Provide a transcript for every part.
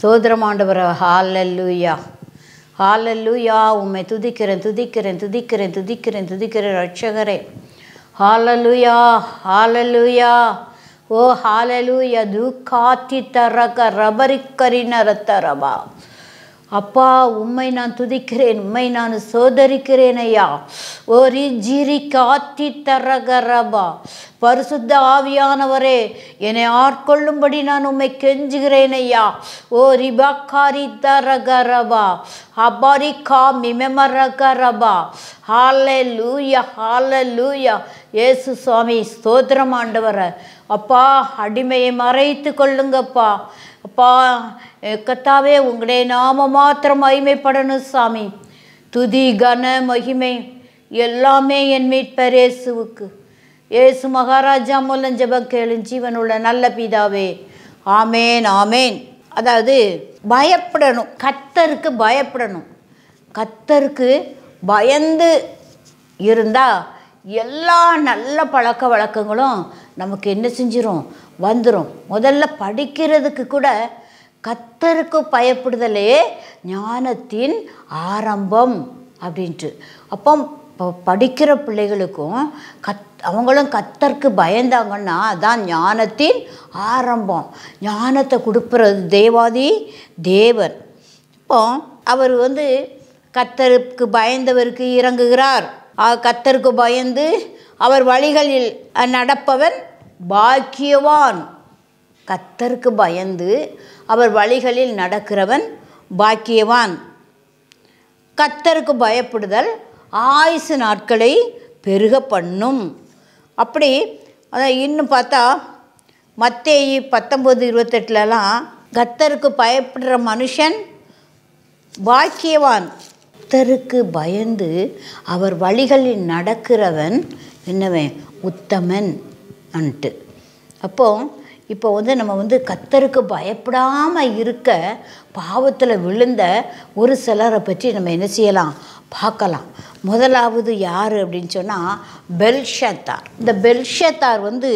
ஸ்தோத்திரமாண்டவர் hallelujah hallelujah உம்மை துதிக்கிறேன் துதிக்கிறேன் துதிக்கிறேன் துதிக்கிறேன் துதிக்கிறேன் ரட்சகரே ஹாலல்லூயா ஹாலல்லூயா ஓ ஹாலலூயா து காத்தி தரக ரபரிக்கரின ரத்தரபா அப்பா உம்மை நான் துதிக்கிறேன் உம்மை நான் சோதரிக்கிறேன் ஐயா ஒரு ஜிரி காத்தி தரகரபா பரிசுத்த ஆவியானவரே என்னை ஆட்கொள்ளும்படி நான் உண்மை கெஞ்சுகிறேன் ஐயா ஓ ரிபாக்காரி தரகரபா அபாரி கா மிமரகரபா ஹால லூயா ஹால லூயா ஏசு சுவாமி ஸ்தோத்திரம் ஆண்டவர அப்பா அடிமையை மறைத்து கொள்ளுங்கப்பா அப்பா கத்தாவே உங்களே நாம மாத்திரம் அய்மைப்படணும் சாமி துதி கன மகிமை எல்லாமே என் மீட்பரேசுவுக்கு ஏசு மகாராஜா மூலம் ஜெபம் கேளும் ஜீவனுள்ள நல்ல பீதாவே ஆமேன் ஆமேன் அதாவது பயப்படணும் கத்தருக்கு பயப்படணும் கத்தருக்கு பயந்து இருந்தால் எல்லா நல்ல பழக்க வழக்கங்களும் நமக்கு என்ன செஞ்சிடும் வந்துடும் முதல்ல படிக்கிறதுக்கு கூட கத்தருக்கு பயப்படுதலே ஞானத்தின் ஆரம்பம் அப்படின்ட்டு அப்போ இப்போ படிக்கிற பிள்ளைகளுக்கும் கத் அவங்களும் கத்தற்கு பயந்தாங்கன்னா அதான் ஞானத்தின் ஆரம்பம் ஞானத்தை கொடுப்புறது தேவாதி தேவன் இப்போ அவர் வந்து கத்தருக்கு பயந்தவருக்கு இறங்குகிறார் கத்தருக்கு பயந்து அவர் வழிகளில் நடப்பவன் பாக்கியவான் கத்தருக்கு பயந்து அவர் வழிகளில் நடக்கிறவன் பாக்கியவான் கத்தருக்கு பயப்படுதல் ஆயுசு நாட்களை பெருக பண்ணும் அப்படி இன்னும் பார்த்தா மத்தே பத்தொம்போது இருபத்தெட்டுலலாம் கத்தருக்கு பயப்படுற மனுஷன் பாக்கியவான் கத்தருக்கு பயந்து அவர் வழிகளில் நடக்கிறவன் என்னவன் உத்தமன் அன்ட்டு அப்போ இப்போ வந்து நம்ம வந்து கத்தருக்கு பயப்படாமல் இருக்க பாவத்தில் விழுந்த ஒரு சிலரை பற்றி நம்ம என்ன செய்யலாம் பார்க்கலாம் முதலாவது யார் அப்படின்னு சொன்னால் பெல்ஷத்தார் இந்த பெல்ஷத்தார் வந்து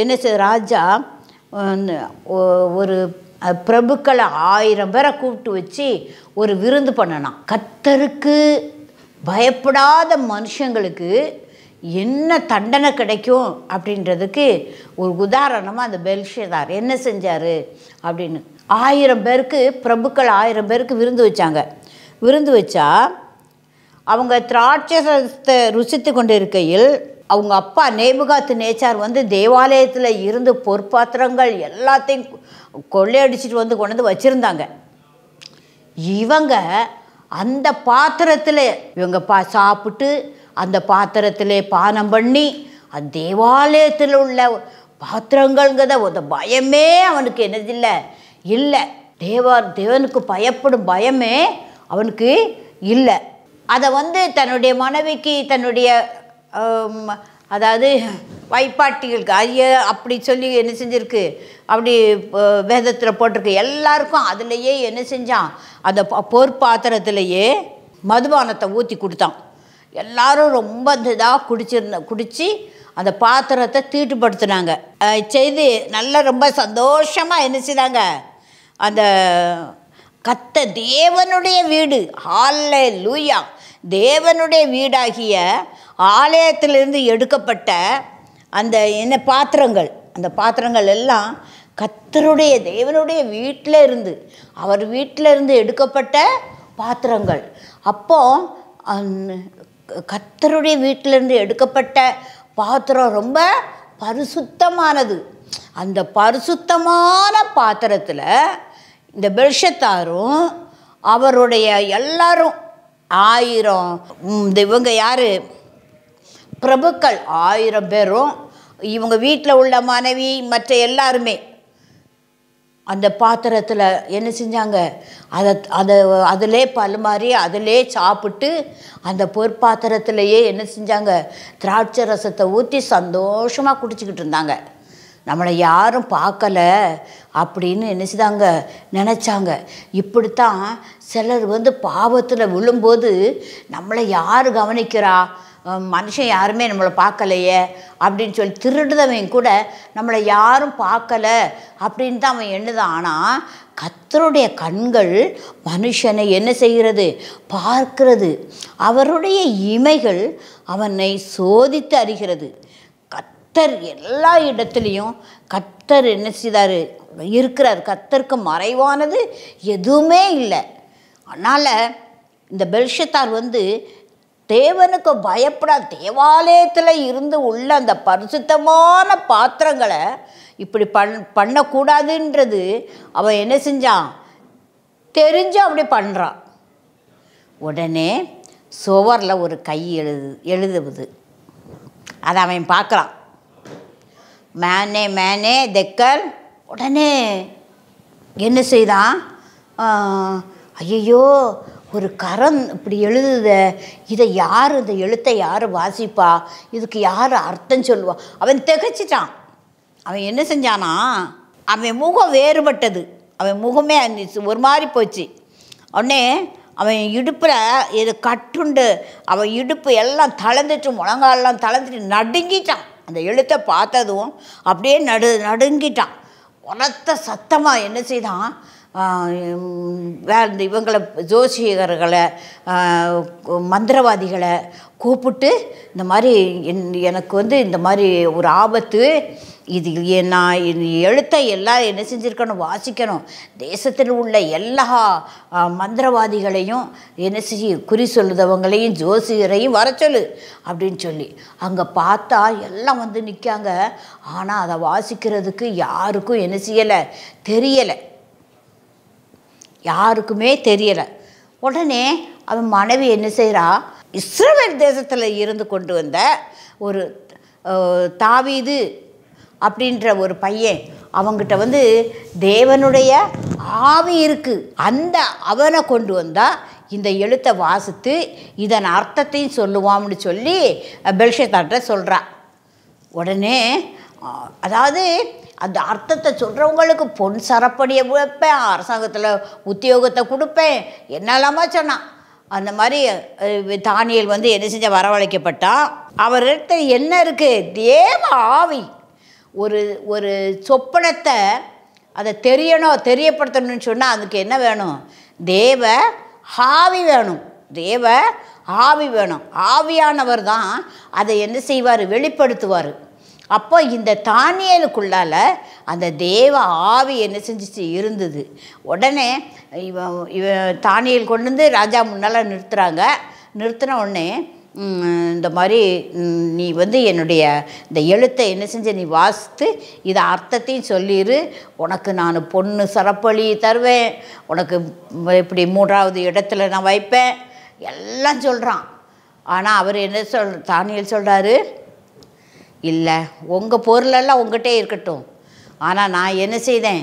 என்ன செய்ய ராஜா ஒரு பிரபுக்களை ஆயிரம் பேரை கூப்பிட்டு வச்சு ஒரு விருந்து பண்ணலாம் கத்தருக்கு பயப்படாத மனுஷங்களுக்கு என்ன தண்டனை கிடைக்கும் அப்படின்றதுக்கு ஒரு உதாரணமாக அந்த பெல்ஷேதார் என்ன செஞ்சார் அப்படின்னு ஆயிரம் பேருக்கு பிரபுக்கள் ஆயிரம் பேருக்கு விருந்து வச்சாங்க விருந்து வச்சா அவங்க திராட்சத்தை ருசித்து கொண்டு இருக்கையில் அவங்க அப்பா நேபுகாத்து நேச்சார் வந்து தேவாலயத்தில் இருந்து பொற்பாத்திரங்கள் எல்லாத்தையும் கொள்ளையடிச்சிட்டு வந்து கொண்டு வந்து வச்சுருந்தாங்க இவங்க அந்த பாத்திரத்தில் இவங்க பா சாப்பிட்டு அந்த பாத்திரத்தில் பானம் பண்ணி அந்த தேவாலயத்தில் உள்ள பாத்திரங்கள்ங்கிறத அந்த பயமே அவனுக்கு என்னது இல்லை இல்லை தேவா தேவனுக்கு பயப்படும் பயமே அவனுக்கு இல்லை அதை வந்து தன்னுடைய மனைவிக்கு தன்னுடைய அதாவது வைப்பாட்டிகளுக்கு ஐய அப்படி சொல்லி என்ன செஞ்சுருக்கு அப்படி வேதத்தில் போட்டிருக்கு எல்லாருக்கும் அதுலேயே என்ன செஞ்சான் அந்த பொற்பாத்திரத்துலேயே மதுபானத்தை ஊற்றி கொடுத்தான் எல்லாரும் ரொம்ப இதாக குடிச்சிருந்த குடித்து அந்த பாத்திரத்தை தீட்டுப்படுத்தினாங்க செய்து நல்லா ரொம்ப சந்தோஷமாக என்ன செய்தாங்க அந்த கத்த தேவனுடைய வீடு ஆல்லே லூயா தேவனுடைய வீடாகிய ஆலயத்திலிருந்து எடுக்கப்பட்ட அந்த என்ன பாத்திரங்கள் அந்த பாத்திரங்கள் எல்லாம் கத்தருடைய தேவனுடைய வீட்டில் இருந்து அவர் வீட்டில் இருந்து எடுக்கப்பட்ட பாத்திரங்கள் அப்போ கத்தருடைய வீட்டிலிருந்து எடுக்கப்பட்ட பாத்திரம் ரொம்ப பரிசுத்தமானது அந்த பரிசுத்தமான பாத்திரத்தில் இந்த பெல்ஷத்தாரும் அவருடைய எல்லாரும் ஆயிரம் இந்த இவங்க யார் பிரபுக்கள் ஆயிரம் பேரும் இவங்க வீட்டில் உள்ள மனைவி மற்ற எல்லாருமே அந்த பாத்திரத்தில் என்ன செஞ்சாங்க அதை அதை அதிலே பல்மாறி அதிலே சாப்பிட்டு அந்த பொற்பாத்திரத்திலேயே என்ன செஞ்சாங்க திராட்சை ரசத்தை ஊற்றி சந்தோஷமாக குடிச்சிக்கிட்டு இருந்தாங்க நம்மளை யாரும் பார்க்கலை அப்படின்னு நினச்சிதாங்க நினச்சாங்க இப்படித்தான் சிலர் வந்து பாவத்தில் விழும்போது நம்மளை யார் கவனிக்கிறா மனுஷன் யாருமே நம்மளை பார்க்கலையே அப்படின்னு சொல்லி திருடுதவன் கூட நம்மளை யாரும் பார்க்கலை அப்படின்னு தான் அவன் எண்ணுதான் ஆனால் கத்தருடைய கண்கள் மனுஷனை என்ன செய்கிறது பார்க்கிறது அவருடைய இமைகள் அவனை சோதித்து அறிகிறது கத்தர் எல்லா இடத்துலையும் கத்தர் என்ன செய்தார் இருக்கிறார் கத்தருக்கு மறைவானது எதுவுமே இல்லை அதனால் இந்த பெல்ஷத்தார் வந்து தேவனுக்கு பயப்படாத தேவாலயத்தில் இருந்து உள்ள அந்த பரிசுத்தமான பாத்திரங்களை இப்படி பண் பண்ணக்கூடாதுன்றது அவன் என்ன செஞ்சான் தெரிஞ்சு அப்படி பண்ணுறான் உடனே சுவரில் ஒரு கை எழுது எழுதுவது அதை அவன் பார்க்குறான் மேனே மேனே தெக்கல் உடனே என்ன செய்தான் ஐயையோ ஒரு கரம் இப்படி எழுதுத இதை யார் இந்த எழுத்தை யார் வாசிப்பா இதுக்கு யார் அர்த்தம் சொல்லுவா அவன் திகச்சிட்டான் அவன் என்ன செஞ்சானா அவன் முகம் வேறுபட்டது அவன் முகமே ஒரு மாதிரி போச்சு உடனே அவன் இடுப்பில் இது கட்டுண்டு அவன் இடுப்பு எல்லாம் தளர்ந்துட்டு முழங்காலெலாம் தளர்ந்துட்டு நடுங்கிட்டான் அந்த எழுத்தை பார்த்ததும் அப்படியே நடு நடுங்கிட்டான் உரத்த சத்தமாக என்ன செய்தான் வேற இந்த இவங்களை ஜோசியகர்களை மந்திரவாதிகளை கூப்பிட்டு இந்த மாதிரி என் எனக்கு வந்து இந்த மாதிரி ஒரு ஆபத்து இது நான் எழுத்த எல்லாம் என்ன செஞ்சுருக்கணும் வாசிக்கணும் தேசத்தில் உள்ள எல்லா மந்திரவாதிகளையும் என்ன செஞ்சு குறி சொல்லுதவங்களையும் ஜோசியரையும் வர சொல்லு அப்படின்னு சொல்லி அங்கே பார்த்தா எல்லாம் வந்து நிற்காங்க ஆனால் அதை வாசிக்கிறதுக்கு யாருக்கும் என்ன செய்யலை தெரியலை யாருக்குமே தெரியலை உடனே அவன் மனைவி என்ன செய்கிறா இஸ்ரேல் தேசத்தில் இருந்து கொண்டு வந்த ஒரு தாவீது அப்படின்ற ஒரு பையன் அவங்ககிட்ட வந்து தேவனுடைய ஆவி இருக்குது அந்த அவனை கொண்டு வந்தால் இந்த எழுத்தை வாசித்து இதன் அர்த்தத்தையும் சொல்லுவான்னு சொல்லி பெல்ஷத்தாட்ட சொல்கிறான் உடனே அதாவது அந்த அர்த்தத்தை சொல்கிறவங்களுக்கு பொன் சரப்படியை வைப்பேன் அரசாங்கத்தில் உத்தியோகத்தை கொடுப்பேன் என்னெல்லாமா சொன்னான் அந்த மாதிரி தானியல் வந்து என்ன செஞ்ச வரவழைக்கப்பட்டால் அவர்கிட்ட என்ன இருக்குது தேவ ஆவி ஒரு ஒரு சொப்பனத்தை அதை தெரியணும் தெரியப்படுத்தணும்னு சொன்னால் அதுக்கு என்ன வேணும் தேவ ஆவி வேணும் தேவ ஆவி வேணும் ஆவியானவர் தான் அதை என்ன செய்வார் வெளிப்படுத்துவார் அப்போ இந்த தானியலுக்குள்ளால் அந்த தேவ ஆவி என்ன செஞ்சிச்சு இருந்தது உடனே இவன் இவ தானியல் கொண்டு வந்து ராஜா முன்னால் நிறுத்துகிறாங்க நிறுத்தின உடனே இந்த மாதிரி நீ வந்து என்னுடைய இந்த எழுத்தை என்ன செஞ்ச நீ வாசித்து இதை அர்த்தத்தையும் சொல்லிடு உனக்கு நான் பொண்ணு சரப்பொழி தருவேன் உனக்கு இப்படி மூன்றாவது இடத்துல நான் வைப்பேன் எல்லாம் சொல்கிறான் ஆனால் அவர் என்ன சொல் தானியல் சொல்கிறாரு இல்லை உங்கள் பொருளெல்லாம் உங்கள்கிட்ட இருக்கட்டும் ஆனால் நான் என்ன செய்தேன்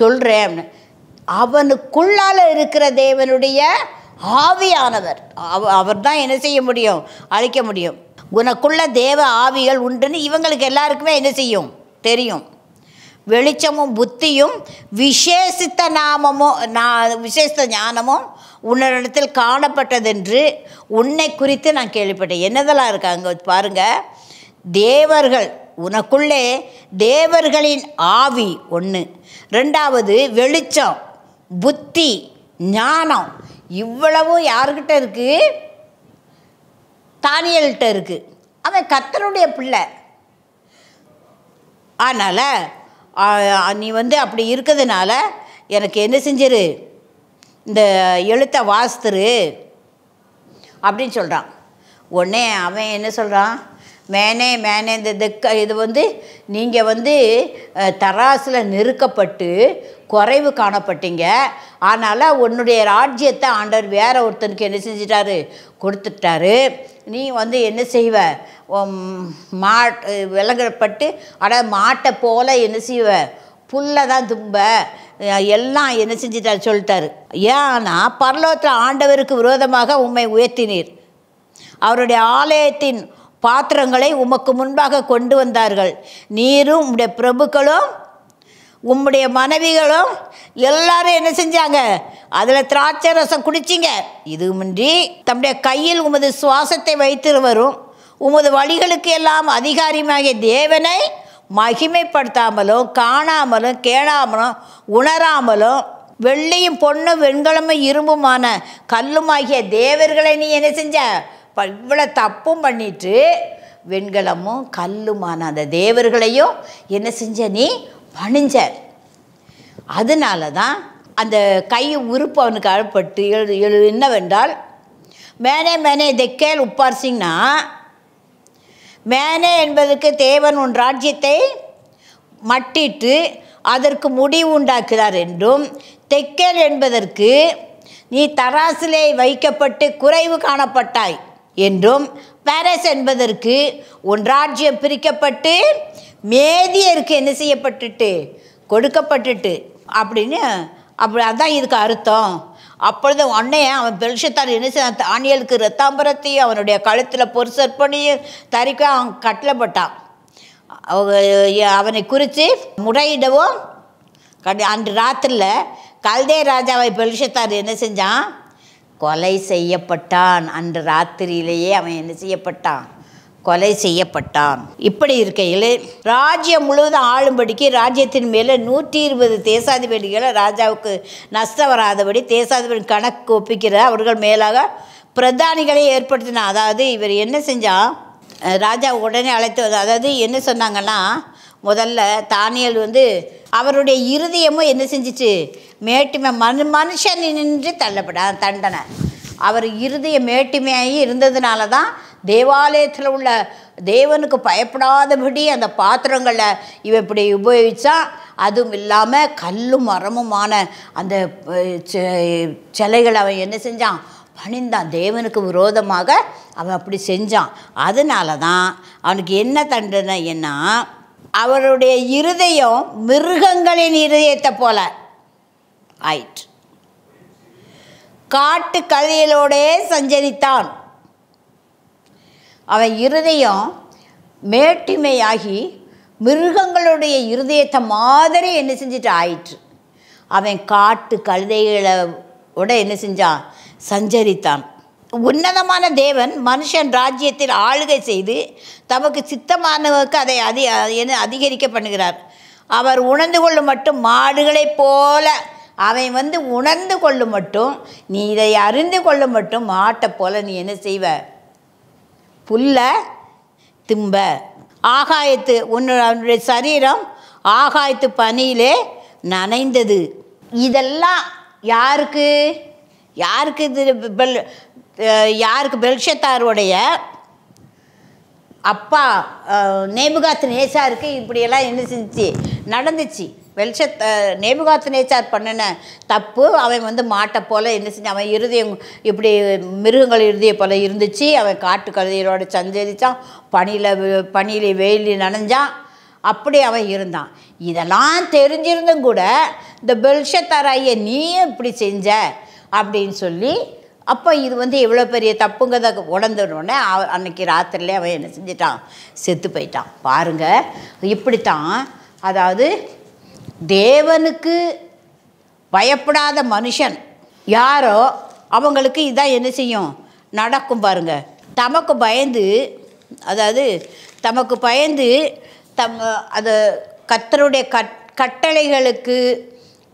சொல்கிறேன் அவனுக்குள்ளால் இருக்கிற தேவனுடைய ஆவியானவர் அவர் தான் என்ன செய்ய முடியும் அழிக்க முடியும் உனக்குள்ள தேவ ஆவிகள் உண்டுன்னு இவங்களுக்கு எல்லாருக்குமே என்ன செய்யும் தெரியும் வெளிச்சமும் புத்தியும் விசேஷித்த நாமமும் நான் விசேஷித்த ஞானமும் உன்னிடத்தில் காணப்பட்டதென்று உன்னை குறித்து நான் கேள்விப்பட்டேன் என்னதெல்லாம் இருக்காங்க பாருங்கள் தேவர்கள் உனக்குள்ளே தேவர்களின் ஆவி ஒன்று ரெண்டாவது வெளிச்சம் புத்தி ஞானம் இவ்வளவும் யாருக்கிட்ட இருக்குது தானியல்கிட்ட இருக்குது அவன் கத்தருடைய பிள்ளை அதனால் நீ வந்து அப்படி இருக்கிறதுனால எனக்கு என்ன செஞ்சிரு இந்த எழுத்தை வாஸ்திரு அப்படின்னு சொல்கிறான் உடனே அவன் என்ன சொல்கிறான் மேனே மேனே இந்த தெக்க இது வந்து நீங்கள் வந்து தராசில் நெருக்கப்பட்டு குறைவு காணப்பட்டீங்க அதனால் உன்னுடைய ராஜ்யத்தை ஆண்டவர் வேற ஒருத்தனுக்கு என்ன செஞ்சிட்டாரு கொடுத்துட்டாரு நீ வந்து என்ன செய்வ மா விலங்கப்பட்டு அட மாட்டை போல் என்ன செய்வ புல்லை தான் தும்ப எல்லாம் என்ன செஞ்சிட்டார் சொல்லிட்டாரு ஏன்னா பரலோகத்தில் ஆண்டவருக்கு விரோதமாக உண்மை உயர்த்தினீர் அவருடைய ஆலயத்தின் பாத்திரங்களை உமக்கு முன்பாக கொண்டு வந்தார்கள் நீரும் உம்முடைய பிரபுக்களும் உம்முடைய மனைவிகளும் எல்லாரும் என்ன செஞ்சாங்க அதில் திராட்சை ரசம் குடிச்சிங்க இதுமின்றி தம்முடைய கையில் உமது சுவாசத்தை வைத்திருவரும் உமது வழிகளுக்கு எல்லாம் அதிகாரியமாகிய தேவனை மகிமைப்படுத்தாமலும் காணாமலும் கேளாமலும் உணராமலும் வெள்ளையும் பொண்ணும் வெண்கலமும் இரும்புமான கல்லுமாகிய தேவர்களை நீ என்ன செஞ்ச இவ்வளோ தப்பும் பண்ணிட்டு வெண்கலமும் கல்லுமான அந்த தேவர்களையும் என்ன செஞ்ச நீ பணிஞ்ச அதனால தான் அந்த கை உறுப்பு அவனுக்கு அழப்பட்டு எழு எழு என்னவென்றால் மேனே மேனே தெக்கேல் கேள் உப்பார்சிங்னா மேனே என்பதற்கு தேவன் உன் ராஜ்யத்தை மட்டிட்டு அதற்கு முடிவு உண்டாக்குகிறார் என்றும் தெக்கேல் என்பதற்கு நீ தராசிலே வைக்கப்பட்டு குறைவு காணப்பட்டாய் என்றும் பாரஸ் என்பதற்கு ஒன்றாட்சியம் பிரிக்கப்பட்டு மேதியருக்கு என்ன செய்யப்பட்டுட்டு கொடுக்கப்பட்டுட்டு அப்படின்னு அப்படி அதுதான் இதுக்கு அர்த்தம் அப்பொழுது உன்னைய அவன் பெல்ஷத்தார் என்ன செய்ய தானியலுக்கு ரத்தாம்பரத்தையும் அவனுடைய கழுத்தில் பொருசற்பனையும் தறிக்க அவன் கட்டளப்பட்டான் அவனை குறித்து முறையிடவும் அன்று ராத்திரியில் கல்தே ராஜாவை பெல்ஷத்தார் என்ன செஞ்சான் கொலை செய்யப்பட்டான் அன்று ராத்திரியிலேயே அவன் என்ன செய்யப்பட்டான் கொலை செய்யப்பட்டான் இப்படி இருக்கையில் ராஜ்யம் முழுவதும் ஆளும்படிக்கு ராஜ்யத்தின் மேலே நூற்றி இருபது தேசாதிபதிகளை ராஜாவுக்கு நஷ்டம் வராதபடி தேசாதிபதி கணக்கு ஒப்பிக்கிற அவர்கள் மேலாக பிரதானிகளை ஏற்படுத்தினான் அதாவது இவர் என்ன செஞ்சால் ராஜா உடனே அழைத்து அதாவது என்ன சொன்னாங்கன்னா முதல்ல தானியல் வந்து அவருடைய இருதயமும் என்ன செஞ்சிச்சு மேட்டுமை மனு மனுஷன் நின்று தள்ளப்பட தண்டனை அவர் இருதய மேட்டுமையாகி இருந்ததுனால தான் தேவாலயத்தில் உள்ள தேவனுக்கு பயப்படாதபடி அந்த பாத்திரங்களை இவன் இப்படி உபயோகித்தா அதுவும் இல்லாமல் கல்லும் மரமுமான அந்த சிலைகளை அவன் என்ன செஞ்சான் பணிந்தான் தேவனுக்கு விரோதமாக அவன் அப்படி செஞ்சான் அதனால தான் அவனுக்கு என்ன தண்டனை என்ன அவருடைய இருதயம் மிருகங்களின் இருதயத்தை போல ஆயிற்று காட்டு கதையிலோடே சஞ்சரித்தான் அவன் இருதயம் மேட்டிமையாகி மிருகங்களுடைய இருதயத்தை மாதிரி என்ன செஞ்சுட்டு ஆயிற்று அவன் காட்டு கழுதைகளை விட என்ன செஞ்சான் சஞ்சரித்தான் உன்னதமான தேவன் மனுஷன் ராஜ்யத்தில் ஆளுகை செய்து தமக்கு சித்தமானவருக்கு அதை அதி என அதிகரிக்க பண்ணுகிறார் அவர் உணர்ந்து கொள்ளும் மட்டும் மாடுகளைப் போல அவன் வந்து உணர்ந்து கொள்ளும் மட்டும் நீ இதை அறிந்து கொள்ளும் மட்டும் மாட்டை போல நீ என்ன செய்வ புல்ல திம்ப ஆகாயத்து அவனுடைய சரீரம் ஆகாயத்து பனியிலே நனைந்தது இதெல்லாம் யாருக்கு யாருக்கு இது யாருக்கு பெல்ஷத்தாருடைய அப்பா நேபுகாத்து நேசாருக்கு இப்படியெல்லாம் என்ன செஞ்சு நடந்துச்சு வெல்ஷத் நேபுகாத்து நேச்சார் பண்ணின தப்பு அவன் வந்து மாட்டை போல் என்ன செஞ்சு அவன் இருதயம் இப்படி மிருகங்கள் இருதய போல் இருந்துச்சு அவன் காட்டு கழுதையோட சஞ்சரித்தான் பனியில் பனியில் வெயில் நனைஞ்சான் அப்படி அவன் இருந்தான் இதெல்லாம் தெரிஞ்சிருந்தும் கூட இந்த பெல்ஷத்தாராய நீயும் இப்படி செஞ்ச அப்படின்னு சொல்லி அப்போ இது வந்து எவ்வளோ பெரிய தப்புங்கிறத உடந்துடனே அன்னைக்கு ராத்திரிலே அவன் என்ன செஞ்சிட்டான் செத்து போயிட்டான் பாருங்கள் இப்படித்தான் அதாவது தேவனுக்கு பயப்படாத மனுஷன் யாரோ அவங்களுக்கு இதான் என்ன செய்யும் நடக்கும் பாருங்க தமக்கு பயந்து அதாவது தமக்கு பயந்து தம் அது கத்தருடைய கட் கட்டளைகளுக்கு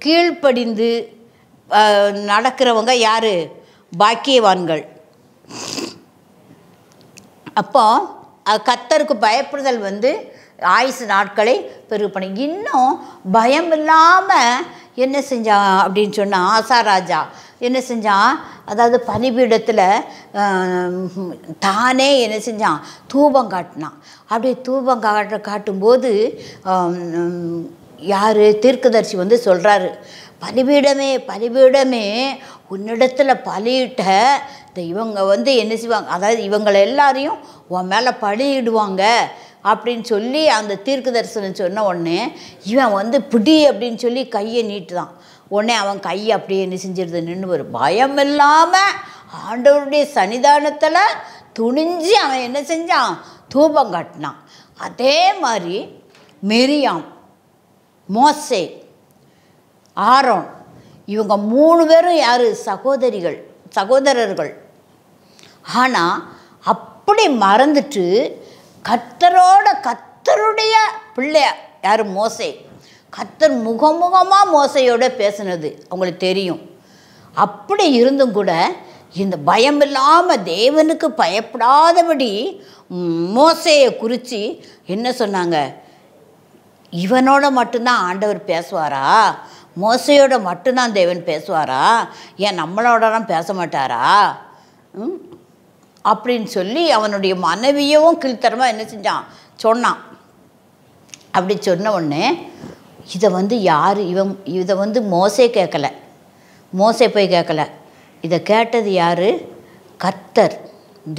கீழ்ப்படிந்து நடக்கிறவங்க யார் பாக்கியவான்கள் அப்போ கத்தருக்கு பயப்படுதல் வந்து ஆயுசு நாட்களை பெருகு பண்ணி இன்னும் பயம் இல்லாமல் என்ன செஞ்சான் அப்படின்னு சொன்னால் ஆசா ராஜா என்ன செஞ்சான் அதாவது பணிபீடத்தில் தானே என்ன செஞ்சான் தூபம் காட்டினான் அப்படி தூபம் காட்ட காட்டும்போது யார் தீர்க்கதர்சி வந்து சொல்கிறாரு பணிபீடமே பணிபீடமே உன்னிடத்தில் பழியிட்ட இந்த இவங்க வந்து என்ன செய்வாங்க அதாவது இவங்களை எல்லாரையும் உன் மேலே பழியிடுவாங்க அப்படின்னு சொல்லி அந்த தீர்க்க தரிசனம் சொன்ன உடனே இவன் வந்து பிடி அப்படின்னு சொல்லி கையை நீட்டுதான் உடனே அவன் கை அப்படியே என்ன செஞ்சிருது நின்று ஒரு பயம் இல்லாமல் ஆண்டவருடைய சன்னிதானத்தில் துணிஞ்சு அவன் என்ன செஞ்சான் தூபம் காட்டினான் அதே மாதிரி மெரியாம் மோசே ஆரோன் இவங்க மூணு பேரும் யார் சகோதரிகள் சகோதரர்கள் ஆனால் அப்படி மறந்துட்டு கத்தரோட கத்தருடைய பிள்ளைய யார் மோசை கத்தர் முகமுகமாக மோசையோட பேசுனது அவங்களுக்கு தெரியும் அப்படி இருந்தும் கூட இந்த பயம் இல்லாமல் தேவனுக்கு பயப்படாதபடி மோசையை குறித்து என்ன சொன்னாங்க இவனோட மட்டும்தான் ஆண்டவர் பேசுவாரா மோசையோட மட்டும்தான் தேவன் பேசுவாரா ஏன் நம்மளோடலாம் பேச மாட்டாரா அப்படின்னு சொல்லி அவனுடைய மனைவியவும் கீழ்த்தரமாக என்ன செஞ்சான் சொன்னான் அப்படி சொன்ன உடனே இதை வந்து யார் இவன் இதை வந்து மோசே கேட்கலை மோசை போய் கேட்கல இதை கேட்டது யார் கர்த்தர்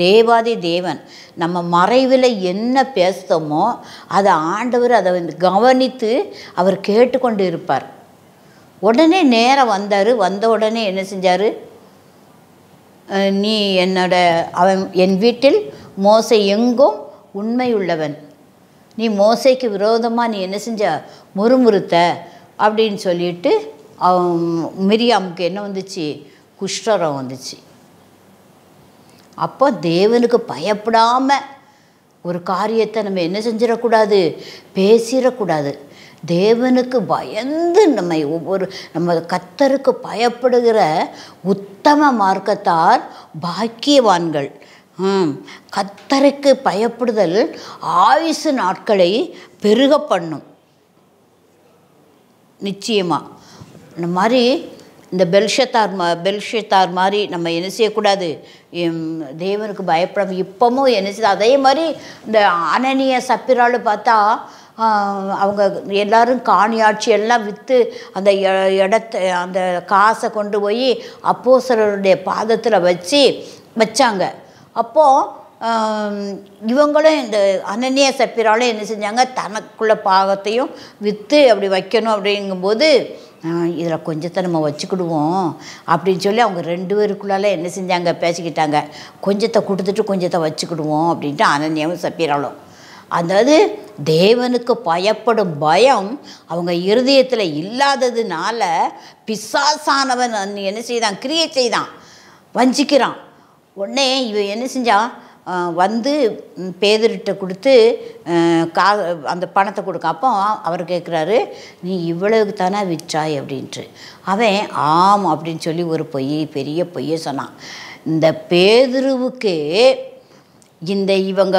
தேவாதி தேவன் நம்ம மறைவில் என்ன பேசுகிறோமோ அதை ஆண்டவர் அதை வந்து கவனித்து அவர் கேட்டுக்கொண்டு இருப்பார் உடனே நேராக வந்தார் வந்த உடனே என்ன செஞ்சார் நீ என்னோட அவன் என் வீட்டில் மோசை எங்கும் உண்மை உள்ளவன் நீ மோசைக்கு விரோதமாக நீ என்ன செஞ்ச முறுமுறுத்த அப்படின்னு சொல்லிட்டு அவன் மிரியாமுக்கு என்ன வந்துச்சு குஷ்டரம் வந்துச்சு அப்போ தேவனுக்கு பயப்படாமல் ஒரு காரியத்தை நம்ம என்ன செஞ்சிடக்கூடாது பேசிடக்கூடாது தேவனுக்கு பயந்து நம்மை ஒவ்வொரு நம்ம கத்தருக்கு பயப்படுகிற உத்தம மார்க்கத்தார் பாக்கியவான்கள் கத்தருக்கு பயப்படுதல் ஆயுசு நாட்களை பெருக பண்ணும் நிச்சயமாக இந்த மாதிரி இந்த பெல்ஷத்தார் மா பெல்ஷத்தார் மாதிரி நம்ம என்ன செய்யக்கூடாது தேவனுக்கு பயப்படாமல் இப்போமும் என்ன செய்ய அதே மாதிரி இந்த அனனிய சப்பிராலு பார்த்தா அவங்க எல்லோரும் காணியாட்சி எல்லாம் விற்று அந்த இடத்த அந்த காசை கொண்டு போய் அப்போசரருடைய பாதத்தில் வச்சு வச்சாங்க அப்போது இவங்களும் இந்த அனநிய சப்பிராலும் என்ன செஞ்சாங்க தனக்குள்ள பாகத்தையும் விற்று அப்படி வைக்கணும் அப்படிங்கும்போது இதில் கொஞ்சத்தை நம்ம வச்சுக்கிடுவோம் அப்படின்னு சொல்லி அவங்க ரெண்டு பேருக்குள்ளால என்ன செஞ்சாங்க பேசிக்கிட்டாங்க கொஞ்சத்தை கொடுத்துட்டு கொஞ்சத்தை வச்சுக்கிடுவோம் அப்படின்ட்டு அனன்யாவும் சப்பிராலும் அதாவது தேவனுக்கு பயப்படும் பயம் அவங்க இருதயத்தில் இல்லாததுனால பிசாசானவன் என்ன செய்தான் கிரியை செய்தான் வஞ்சிக்கிறான் உடனே இவன் என்ன செஞ்சான் வந்து பேதர்கிட்ட கொடுத்து கா அந்த பணத்தை கொடுக்க அப்போ அவர் கேட்குறாரு நீ இவ்வளவுக்கு தானே விற்றாய் அப்படின்ட்டு அவன் ஆம் அப்படின்னு சொல்லி ஒரு பொய் பெரிய பொய்யை சொன்னான் இந்த பேதுருவுக்கு இந்த இவங்க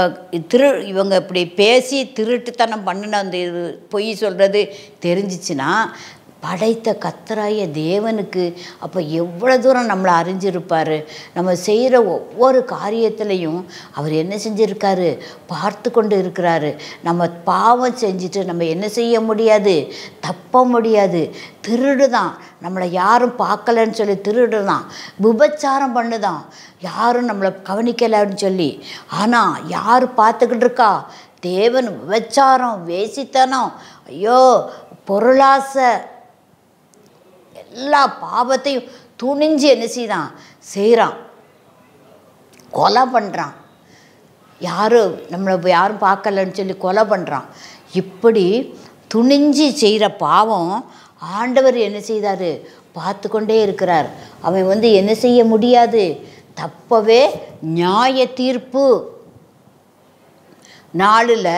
திரு இவங்க இப்படி பேசி திருட்டுத்தனம் பண்ணின அந்த இது பொய் சொல்கிறது தெரிஞ்சிச்சுன்னா படைத்த கத்தராய தேவனுக்கு அப்போ எவ்வளோ தூரம் நம்மளை அறிஞ்சிருப்பார் நம்ம செய்கிற ஒவ்வொரு காரியத்திலையும் அவர் என்ன செஞ்சுருக்காரு பார்த்து கொண்டு இருக்கிறாரு நம்ம பாவம் செஞ்சுட்டு நம்ம என்ன செய்ய முடியாது தப்ப முடியாது திருடுதான் நம்மளை யாரும் பார்க்கலன்னு சொல்லி திருடுதான் விபச்சாரம் பண்ணுதான் யாரும் நம்மளை கவனிக்கலைன்னு சொல்லி ஆனால் யார் பார்த்துக்கிட்டு இருக்கா தேவன் விபச்சாரம் வேசித்தனம் ஐயோ பொருளாசை எல்லா பாவத்தையும் துணிஞ்சு என்ன செய்தான் செய்கிறான் கொலை பண்ணுறான் யாரும் நம்மளை யாரும் பார்க்கலன்னு சொல்லி கொலை பண்ணுறான் இப்படி துணிஞ்சு செய்கிற பாவம் ஆண்டவர் என்ன செய்தார் பார்த்து கொண்டே இருக்கிறார் அவன் வந்து என்ன செய்ய முடியாது தப்பவே நியாய தீர்ப்பு நாளில்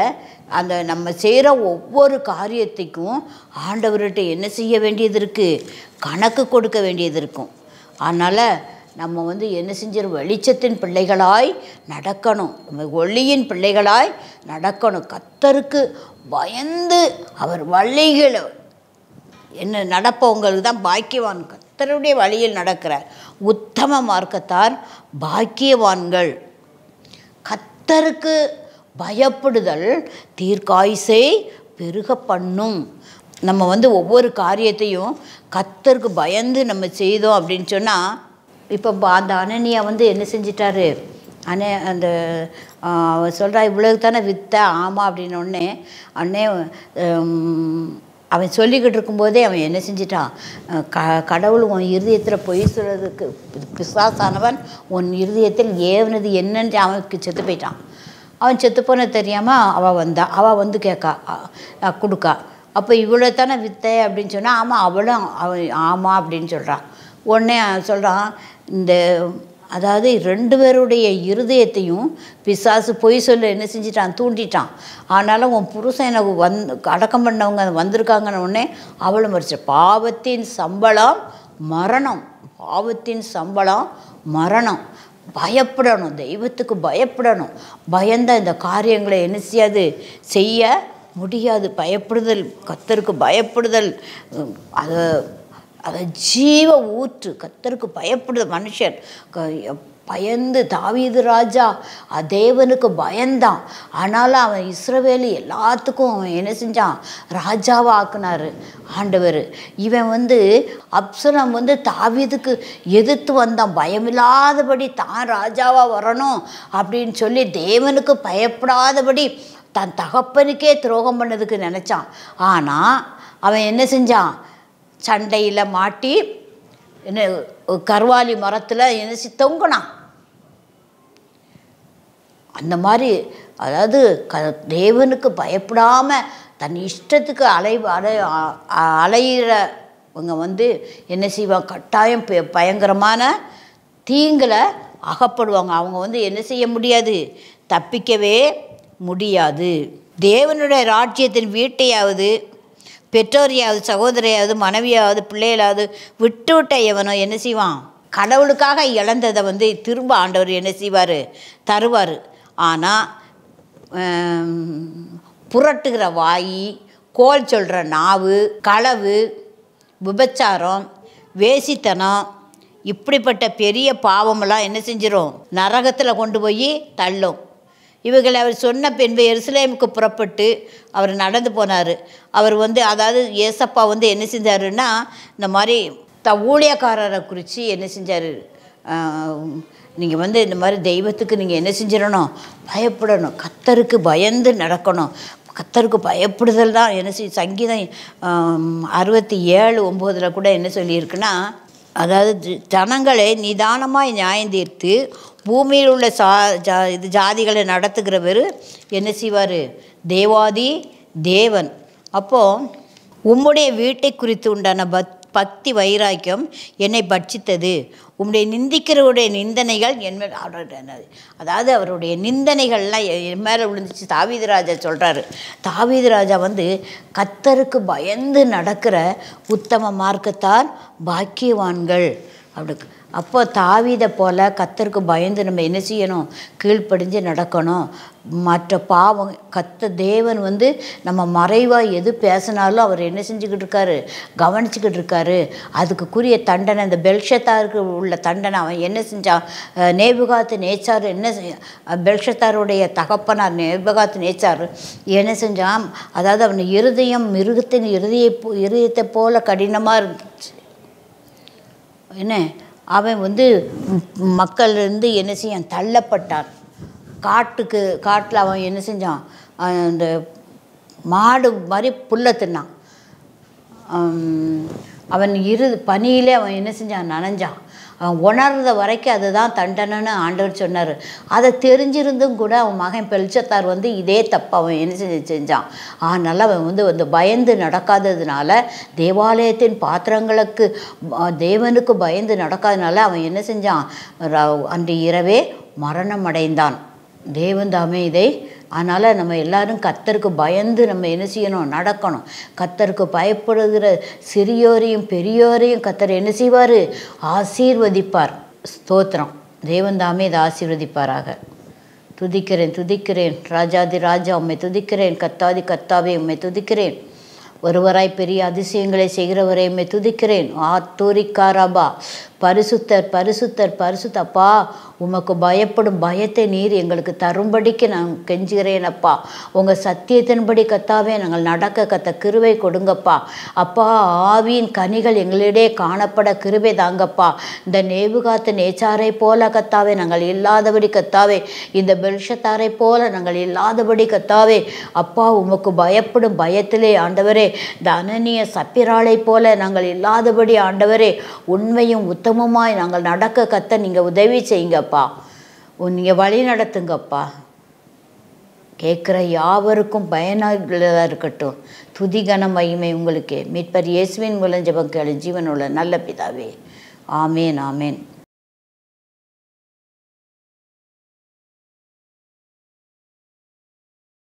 அந்த நம்ம செய்கிற ஒவ்வொரு காரியத்துக்கும் ஆண்டவர்கிட்ட என்ன செய்ய வேண்டியது இருக்குது கணக்கு கொடுக்க வேண்டியது இருக்கும் அதனால் நம்ம வந்து என்ன செஞ்சிடும் வெளிச்சத்தின் பிள்ளைகளாய் நடக்கணும் நம்ம ஒளியின் பிள்ளைகளாய் நடக்கணும் கத்தருக்கு பயந்து அவர் வழிகளை என்ன நடப்பவங்களுக்கு தான் பாக்கியவான் கத்தருடைய வழியில் நடக்கிறார் உத்தம மார்க்கத்தார் பாக்கியவான்கள் கத்தருக்கு பயப்படுதல் தீர்க்காயுசை பெருக பண்ணும் நம்ம வந்து ஒவ்வொரு காரியத்தையும் கத்தருக்கு பயந்து நம்ம செய்தோம் அப்படின்னு சொன்னால் இப்போ அந்த அனனியா வந்து என்ன செஞ்சிட்டாரு அண்ணே அந்த சொல்கிறா இவ்வளவுக்கு தானே வித்த ஆமாம் அப்படின்னு உடனே அண்ணே அவன் சொல்லிக்கிட்டு இருக்கும்போதே அவன் என்ன செஞ்சிட்டான் க கடவுள் உன் இருதயத்தில் பொய் சொல்கிறதுக்கு பிசாசானவன் உன் இருதயத்தில் ஏவுனது என்னன்னு அவனுக்கு செத்து போயிட்டான் அவன் செத்துப்போன தெரியாமல் அவள் வந்தான் அவள் வந்து கேட்கா கொடுக்கா அப்போ இவ்வளோ தானே வித்தை அப்படின்னு சொன்னால் ஆமாம் அவளும் அவன் ஆமாம் அப்படின்னு சொல்கிறான் உடனே சொல்கிறான் இந்த அதாவது ரெண்டு பேருடைய இருதயத்தையும் பிசாசு பொய் சொல்ல என்ன செஞ்சிட்டான் தூண்டிட்டான் ஆனாலும் உன் புருஷன் எனக்கு வந் அடக்கம் பண்ணவங்க வந்திருக்காங்கன்னு உடனே அவளும் மறிச்சு பாவத்தின் சம்பளம் மரணம் பாவத்தின் சம்பளம் மரணம் பயப்படணும் தெய்வத்துக்கு பயப்படணும் பயந்தால் இந்த காரியங்களை என்ன செய்யாது செய்ய முடியாது பயப்படுதல் கத்தருக்கு பயப்படுதல் அதை அதை ஜீவ ஊற்று கத்தருக்கு பயப்படுதல் மனுஷன் பயந்து தாவீது ராஜா தேவனுக்கு பயந்தான் ஆனாலும் அவன் இஸ்ரவேலி எல்லாத்துக்கும் அவன் என்ன செஞ்சான் ராஜாவாக ஆக்குனார் ஆண்டவர் இவன் வந்து அப்சரம் வந்து தாவீதுக்கு எதிர்த்து வந்தான் பயமில்லாதபடி தான் ராஜாவாக வரணும் அப்படின்னு சொல்லி தேவனுக்கு பயப்படாதபடி தன் தகப்பனுக்கே துரோகம் பண்ணதுக்கு நினச்சான் ஆனால் அவன் என்ன செஞ்சான் சண்டையில் மாட்டி என்ன கருவாலி மரத்தில் என்ன தொங்கினான் அந்த மாதிரி அதாவது க தேவனுக்கு பயப்படாமல் தன் இஷ்டத்துக்கு அலை அலை அலையிறவங்க வந்து என்ன செய்வாங்க கட்டாயம் பயங்கரமான தீங்கில் அகப்படுவாங்க அவங்க வந்து என்ன செய்ய முடியாது தப்பிக்கவே முடியாது தேவனுடைய ராஜ்யத்தின் வீட்டையாவது பெற்றோரையாவது சகோதரையாவது மனைவியாவது பிள்ளைகளாவது விட்டு விட்ட எவனோ என்ன செய்வான் கடவுளுக்காக இழந்ததை வந்து திரும்ப ஆண்டவர் என்ன செய்வார் தருவார் ஆனால் புரட்டுகிற வாய் கோல் சொல்கிற நாவு களவு விபச்சாரம் வேசித்தனம் இப்படிப்பட்ட பெரிய பாவமெல்லாம் என்ன செஞ்சிடும் நரகத்தில் கொண்டு போய் தள்ளும் இவர்களை அவர் சொன்ன பின்பு எருசலேமுக்கு புறப்பட்டு அவர் நடந்து போனார் அவர் வந்து அதாவது ஏசப்பா வந்து என்ன செஞ்சாருன்னா இந்த மாதிரி த ஊழியக்காரரை குறித்து என்ன செஞ்சார் நீங்கள் வந்து இந்த மாதிரி தெய்வத்துக்கு நீங்கள் என்ன செஞ்சிடணும் பயப்படணும் கத்தருக்கு பயந்து நடக்கணும் கத்தருக்கு பயப்படுதல் தான் என்ன செய் சங்கீதம் அறுபத்தி ஏழு ஒம்போதில் கூட என்ன சொல்லியிருக்குன்னா அதாவது ஜனங்களை நிதானமாக நியாயம் தீர்த்து பூமியில் உள்ள சா ஜா இது ஜாதிகளை நடத்துகிறவர் என்ன செய்வார் தேவாதி தேவன் அப்போது உம்முடைய வீட்டை குறித்து உண்டான பத் பக்தி வைராக்கியம் என்னை பட்சித்தது உம்முடைய நிந்திக்கிறவருடைய நிந்தனைகள் என் மேல் அதாவது அவருடைய நிந்தனைகள்லாம் என் மேலே விழுந்துச்சு தாவீதராஜா சொல்கிறாரு தாவீதராஜா வந்து கத்தருக்கு பயந்து நடக்கிற உத்தம மார்க்கத்தான் பாக்கியவான்கள் அப்படி அப்போ தாவிதை போல் கத்தருக்கு பயந்து நம்ம என்ன செய்யணும் கீழ்ப்படிஞ்சு நடக்கணும் மற்ற பாவம் கத்த தேவன் வந்து நம்ம மறைவாக எது பேசினாலும் அவர் என்ன செஞ்சுக்கிட்டு இருக்காரு கவனிச்சுக்கிட்டு இருக்காரு அதுக்குரிய தண்டனை இந்த பெல்ஷத்தாருக்கு உள்ள தண்டனை அவன் என்ன செஞ்சான் நேபுகாத்து நேச்சார் என்ன பெல்ஷத்தாருடைய தகப்பனார் நேபுகாத்து நேச்சார் என்ன செஞ்சான் அதாவது அவன் இருதயம் மிருகத்தின் இருதய இருதயத்தை போல் கடினமாக இருந்துச்சு என்ன அவன் வந்து மக்கள்லேருந்து என்ன செய்யான் தள்ளப்பட்டான் காட்டுக்கு காட்டில் அவன் என்ன செஞ்சான் அந்த மாடு மாதிரி புல்லை தின்னான் அவன் இரு பனியிலே அவன் என்ன செஞ்சான் நனைஞ்சான் உணர்ந்த வரைக்கும் அதுதான் தண்டனைன்னு ஆண்டவர் சொன்னார் அதை தெரிஞ்சிருந்தும் கூட அவன் மகன் பெல்ச்சத்தார் வந்து இதே தப்பு அவன் என்ன செஞ்சு செஞ்சான் அதனால் அவன் வந்து வந்து பயந்து நடக்காததுனால தேவாலயத்தின் பாத்திரங்களுக்கு தேவனுக்கு பயந்து நடக்காதனால அவன் என்ன செஞ்சான் அன்று இரவே மரணம் அடைந்தான் தேவன் தாமே இதை அதனால் நம்ம எல்லோரும் கத்தருக்கு பயந்து நம்ம என்ன செய்யணும் நடக்கணும் கத்தருக்கு பயப்படுகிற சிறியோரையும் பெரியோரையும் கத்தர் என்ன செய்வார் ஆசீர்வதிப்பார் ஸ்தோத்திரம் தேவந்தாமே இதை ஆசீர்வதிப்பாராக துதிக்கிறேன் துதிக்கிறேன் ராஜாதி ராஜா உம்மை துதிக்கிறேன் கத்தாதி கத்தாவே உம்மை துதிக்கிறேன் ஒருவராய் பெரிய அதிசயங்களை செய்கிறவரையுமே துதிக்கிறேன் ஆத்தோரிக்காராபா பரிசுத்தர் பரிசுத்தர் பரிசுத்தப்பா உமக்கு பயப்படும் பயத்தை நீர் எங்களுக்கு தரும்படிக்கு நான் கெஞ்சுகிறேனப்பா உங்கள் சத்தியத்தின்படி கத்தாவே நாங்கள் நடக்க கத்த கிருவை கொடுங்கப்பா அப்பா ஆவியின் கனிகள் எங்களிடையே காணப்பட கிருவை தாங்கப்பா இந்த நேவுகாத்து நேச்சாரை போல கத்தாவே நாங்கள் இல்லாதபடி கத்தாவே இந்த பெல்ஷத்தாரை போல நாங்கள் இல்லாதபடி கத்தாவே அப்பா உமக்கு பயப்படும் பயத்திலே ஆண்டவரே இந்த அனநிய சப்பிராளை போல நாங்கள் இல்லாதபடி ஆண்டவரே உண்மையும் உத்தமமாய் நாங்கள் நடக்க கத்த நீங்கள் உதவி செய்யுங்க கொடுங்கப்பா நீங்கள் வழி நடத்துங்கப்பா கேட்குற யாவருக்கும் பயனாக இருக்கட்டும் துதிகன மகிமை உங்களுக்கு மீட்பர் இயேசுவின் மூலம் ஜபம் கேளு ஜீவனுள்ள நல்ல பிதாவே ஆமேன் ஆமேன்